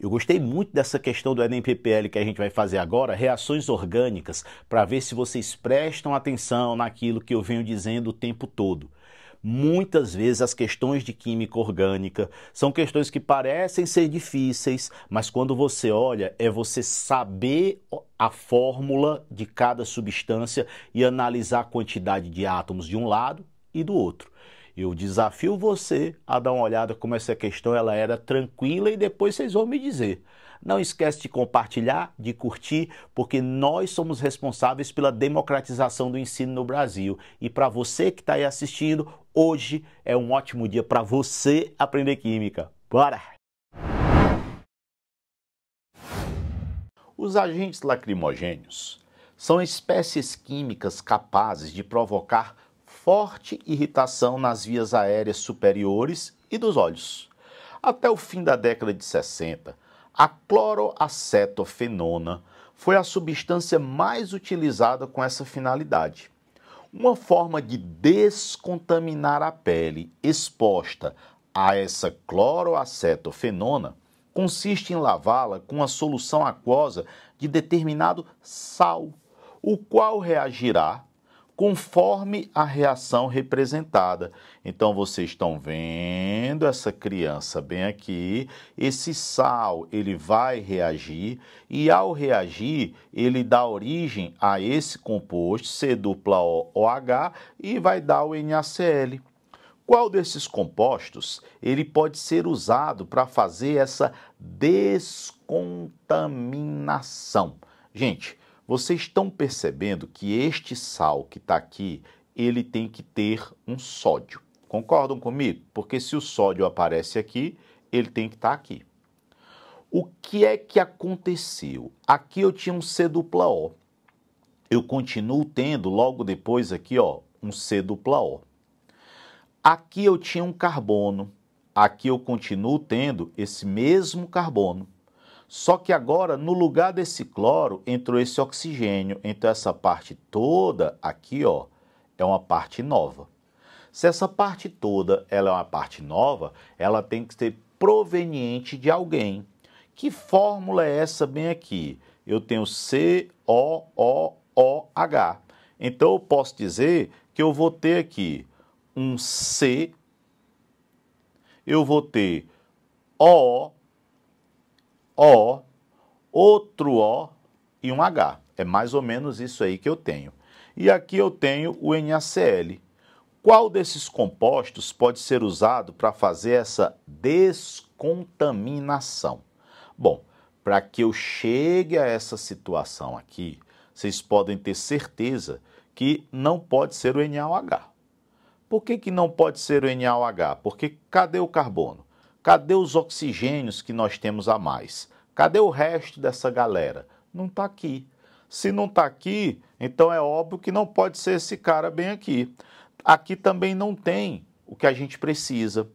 Eu gostei muito dessa questão do Enem PPL que a gente vai fazer agora, reações orgânicas, para ver se vocês prestam atenção naquilo que eu venho dizendo o tempo todo. Muitas vezes as questões de química orgânica são questões que parecem ser difíceis, mas quando você olha, é você saber a fórmula de cada substância e analisar a quantidade de átomos de um lado e do outro. Eu desafio você a dar uma olhada como essa questão ela era tranquila e depois vocês vão me dizer. Não esquece de compartilhar, de curtir, porque nós somos responsáveis pela democratização do ensino no Brasil. E para você que está aí assistindo, hoje é um ótimo dia para você aprender química. Bora! Os agentes lacrimogênios são espécies químicas capazes de provocar forte irritação nas vias aéreas superiores e dos olhos. Até o fim da década de 60, a cloroacetofenona foi a substância mais utilizada com essa finalidade. Uma forma de descontaminar a pele exposta a essa cloroacetofenona consiste em lavá-la com uma solução aquosa de determinado sal, o qual reagirá conforme a reação representada. Então vocês estão vendo essa criança bem aqui, esse sal, ele vai reagir e ao reagir, ele dá origem a esse composto C dupla OH e vai dar o NaCl. Qual desses compostos ele pode ser usado para fazer essa descontaminação? Gente, vocês estão percebendo que este sal que está aqui, ele tem que ter um sódio. Concordam comigo? Porque se o sódio aparece aqui, ele tem que estar tá aqui. O que é que aconteceu? Aqui eu tinha um C dupla O. Eu continuo tendo logo depois aqui, ó, um C dupla O. Aqui eu tinha um carbono. Aqui eu continuo tendo esse mesmo carbono. Só que agora, no lugar desse cloro, entrou esse oxigênio. Então, essa parte toda aqui, ó, é uma parte nova. Se essa parte toda ela é uma parte nova, ela tem que ser proveniente de alguém. Que fórmula é essa bem aqui? Eu tenho COOOH. Então eu posso dizer que eu vou ter aqui um C, eu vou ter O, o, outro O e um H. É mais ou menos isso aí que eu tenho. E aqui eu tenho o NaCl. Qual desses compostos pode ser usado para fazer essa descontaminação? Bom, para que eu chegue a essa situação aqui, vocês podem ter certeza que não pode ser o NaOH. Por que, que não pode ser o NaOH? Porque cadê o carbono? Cadê os oxigênios que nós temos a mais? Cadê o resto dessa galera? Não está aqui. Se não está aqui, então é óbvio que não pode ser esse cara bem aqui. Aqui também não tem o que a gente precisa.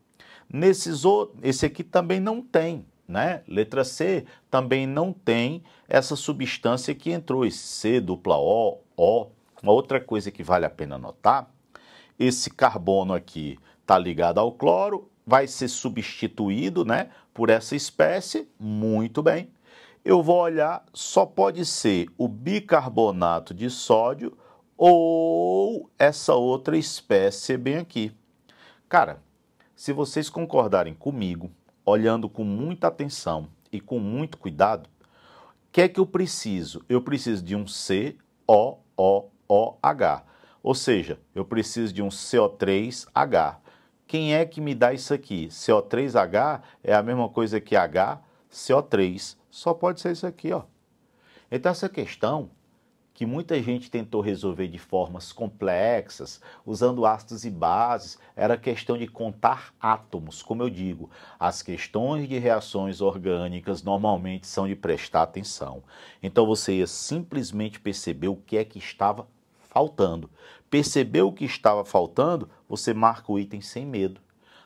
Nesses outros, esse aqui também não tem, né? Letra C também não tem essa substância que entrou, esse C, dupla O, O. Uma outra coisa que vale a pena notar, esse carbono aqui está ligado ao cloro, vai ser substituído, né, por essa espécie, muito bem. Eu vou olhar, só pode ser o bicarbonato de sódio ou essa outra espécie bem aqui. Cara, se vocês concordarem comigo, olhando com muita atenção e com muito cuidado, o que é que eu preciso? Eu preciso de um COOOH, ou seja, eu preciso de um CO3H. Quem é que me dá isso aqui? CO3H é a mesma coisa que H, CO3. Só pode ser isso aqui, ó. Então essa questão que muita gente tentou resolver de formas complexas, usando ácidos e bases, era questão de contar átomos. Como eu digo, as questões de reações orgânicas normalmente são de prestar atenção. Então você ia simplesmente perceber o que é que estava faltando. Percebeu o que estava faltando, você marca o item sem medo.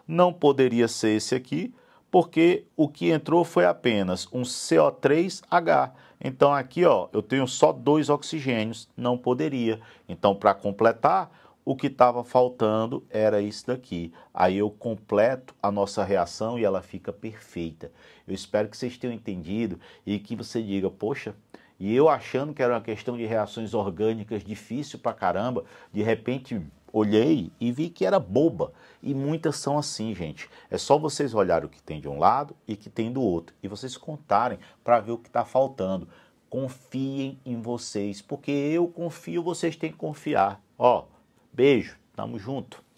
Não poderia ser esse aqui, porque o que entrou foi apenas um CO3H. Então aqui, ó, eu tenho só dois oxigênios, não poderia. Então para completar, o que estava faltando era isso daqui. Aí eu completo a nossa reação e ela fica perfeita. Eu espero que vocês tenham entendido e que você diga, poxa, e eu achando que era uma questão de reações orgânicas difícil pra caramba, de repente olhei e vi que era boba. E muitas são assim, gente. É só vocês olharem o que tem de um lado e o que tem do outro. E vocês contarem para ver o que está faltando. Confiem em vocês, porque eu confio, vocês têm que confiar. Ó, beijo, tamo junto.